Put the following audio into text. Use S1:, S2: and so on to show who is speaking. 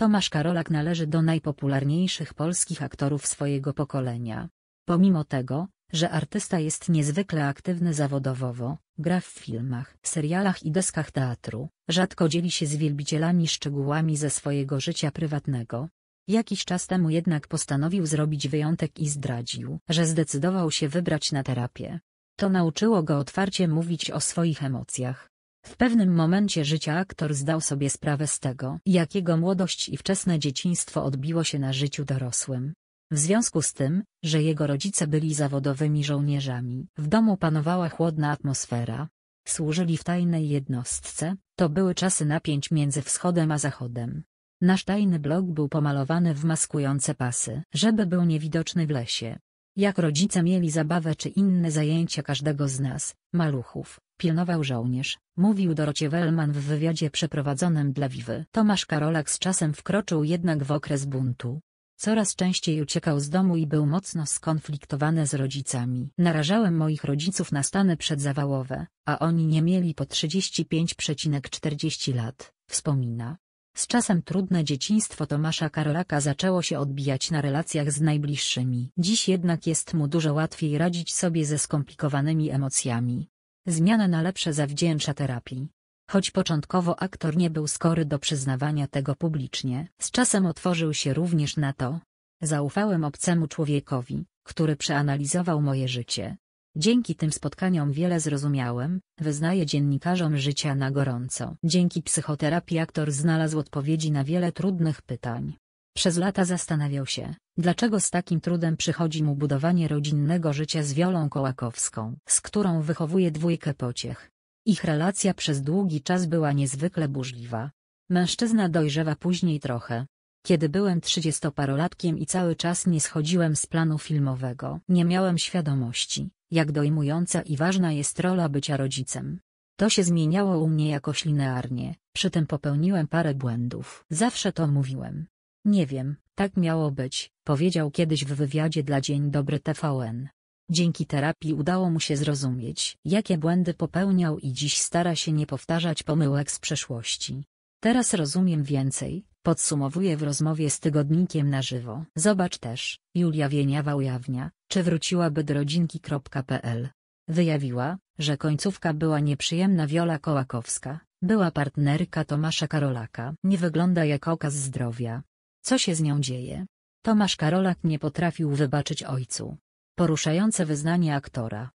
S1: Tomasz Karolak należy do najpopularniejszych polskich aktorów swojego pokolenia. Pomimo tego, że artysta jest niezwykle aktywny zawodowo, gra w filmach, serialach i deskach teatru, rzadko dzieli się z wielbicielami szczegółami ze swojego życia prywatnego. Jakiś czas temu jednak postanowił zrobić wyjątek i zdradził, że zdecydował się wybrać na terapię. To nauczyło go otwarcie mówić o swoich emocjach, w pewnym momencie życia aktor zdał sobie sprawę z tego, jak jego młodość i wczesne dzieciństwo odbiło się na życiu dorosłym. W związku z tym, że jego rodzice byli zawodowymi żołnierzami, w domu panowała chłodna atmosfera. Służyli w tajnej jednostce, to były czasy napięć między wschodem a zachodem. Nasz tajny blok był pomalowany w maskujące pasy, żeby był niewidoczny w lesie. Jak rodzice mieli zabawę czy inne zajęcia każdego z nas, maluchów, pilnował żołnierz, mówił Dorocie Wellman w wywiadzie przeprowadzonym dla Wiwy. Tomasz Karolak z czasem wkroczył jednak w okres buntu. Coraz częściej uciekał z domu i był mocno skonfliktowany z rodzicami. Narażałem moich rodziców na stany przedzawałowe, a oni nie mieli po 35,40 lat, wspomina. Z czasem trudne dzieciństwo Tomasza Karolaka zaczęło się odbijać na relacjach z najbliższymi. Dziś jednak jest mu dużo łatwiej radzić sobie ze skomplikowanymi emocjami. Zmiana na lepsze zawdzięcza terapii. Choć początkowo aktor nie był skory do przyznawania tego publicznie, z czasem otworzył się również na to. Zaufałem obcemu człowiekowi, który przeanalizował moje życie. Dzięki tym spotkaniom wiele zrozumiałem, wyznaję dziennikarzom życia na gorąco. Dzięki psychoterapii aktor znalazł odpowiedzi na wiele trudnych pytań. Przez lata zastanawiał się, dlaczego z takim trudem przychodzi mu budowanie rodzinnego życia z Wiolą Kołakowską, z którą wychowuje dwójkę pociech. Ich relacja przez długi czas była niezwykle burzliwa. Mężczyzna dojrzewa później trochę. Kiedy byłem trzydziestoparolatkiem i cały czas nie schodziłem z planu filmowego, nie miałem świadomości, jak dojmująca i ważna jest rola bycia rodzicem. To się zmieniało u mnie jakoś linearnie, przy tym popełniłem parę błędów. Zawsze to mówiłem, nie wiem, tak miało być, powiedział kiedyś w wywiadzie dla Dzień Dobry TVN. Dzięki terapii udało mu się zrozumieć, jakie błędy popełniał i dziś stara się nie powtarzać pomyłek z przeszłości. Teraz rozumiem więcej, podsumowuje w rozmowie z tygodnikiem na żywo. Zobacz też, Julia Wieniawa ujawnia, czy wróciłaby do rodzinki.pl. Wyjawiła, że końcówka była nieprzyjemna Wiola Kołakowska, była partnerka Tomasza Karolaka. Nie wygląda jak okaz zdrowia. Co się z nią dzieje? Tomasz Karolak nie potrafił wybaczyć ojcu. Poruszające wyznanie aktora.